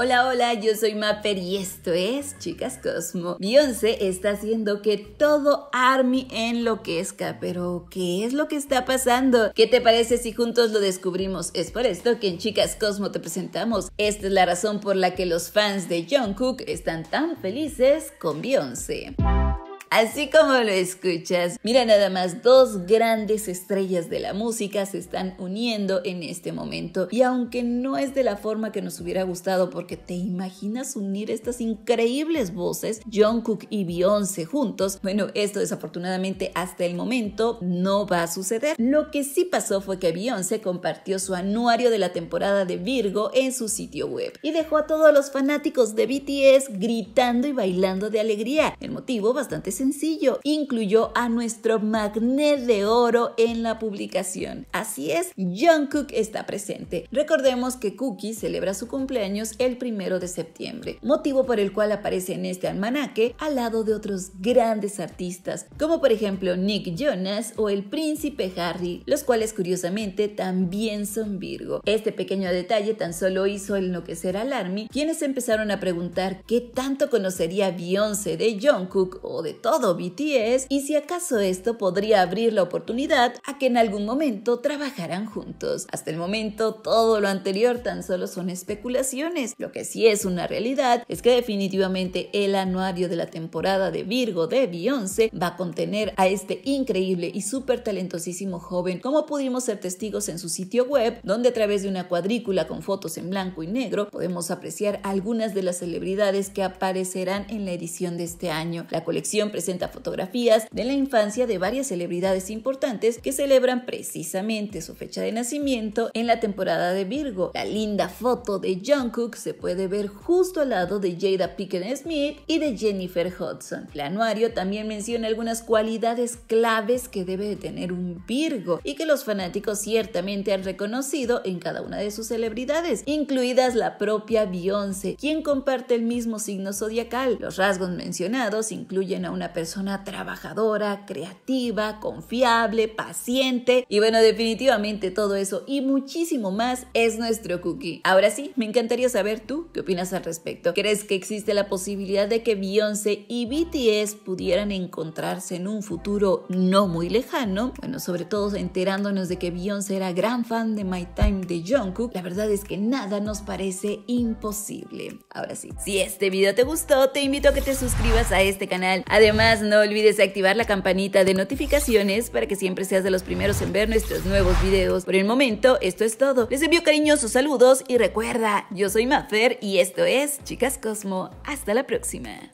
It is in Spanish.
Hola, hola, yo soy Mapper y esto es Chicas Cosmo. Beyoncé está haciendo que todo ARMY enloquezca, pero ¿qué es lo que está pasando? ¿Qué te parece si juntos lo descubrimos? Es por esto que en Chicas Cosmo te presentamos. Esta es la razón por la que los fans de Jungkook están tan felices con Beyoncé. Así como lo escuchas, mira nada más, dos grandes estrellas de la música se están uniendo en este momento y aunque no es de la forma que nos hubiera gustado porque te imaginas unir estas increíbles voces, John Cook y Beyoncé juntos, bueno, esto desafortunadamente hasta el momento no va a suceder. Lo que sí pasó fue que Beyoncé compartió su anuario de la temporada de Virgo en su sitio web y dejó a todos los fanáticos de BTS gritando y bailando de alegría. El motivo bastante sencillo, incluyó a nuestro magnet de oro en la publicación. Así es, John Cook está presente. Recordemos que Cookie celebra su cumpleaños el primero de septiembre, motivo por el cual aparece en este almanaque al lado de otros grandes artistas, como por ejemplo Nick Jonas o el príncipe Harry, los cuales curiosamente también son Virgo. Este pequeño detalle tan solo hizo enloquecer al Army, quienes empezaron a preguntar qué tanto conocería Beyoncé de John Cook o de todo todo BTS y si acaso esto podría abrir la oportunidad a que en algún momento trabajaran juntos. Hasta el momento todo lo anterior tan solo son especulaciones. Lo que sí es una realidad es que definitivamente el anuario de la temporada de Virgo de Beyoncé va a contener a este increíble y súper talentosísimo joven como pudimos ser testigos en su sitio web donde a través de una cuadrícula con fotos en blanco y negro podemos apreciar algunas de las celebridades que aparecerán en la edición de este año. La colección presenta fotografías de la infancia de varias celebridades importantes que celebran precisamente su fecha de nacimiento en la temporada de Virgo. La linda foto de Jungkook se puede ver justo al lado de Jada Pinkett Smith y de Jennifer Hudson. El anuario también menciona algunas cualidades claves que debe tener un Virgo y que los fanáticos ciertamente han reconocido en cada una de sus celebridades, incluidas la propia Beyoncé, quien comparte el mismo signo zodiacal. Los rasgos mencionados incluyen a una persona trabajadora, creativa, confiable, paciente y bueno, definitivamente todo eso y muchísimo más es nuestro cookie. Ahora sí, me encantaría saber tú qué opinas al respecto. ¿Crees que existe la posibilidad de que Beyoncé y BTS pudieran encontrarse en un futuro no muy lejano? Bueno, sobre todo enterándonos de que Beyoncé era gran fan de My Time de Jungkook, la verdad es que nada nos parece imposible. Ahora sí, si este video te gustó, te invito a que te suscribas a este canal. Además, Además, no olvides activar la campanita de notificaciones para que siempre seas de los primeros en ver nuestros nuevos videos. Por el momento, esto es todo. Les envío cariñosos saludos y recuerda, yo soy Mafer y esto es Chicas Cosmo. Hasta la próxima.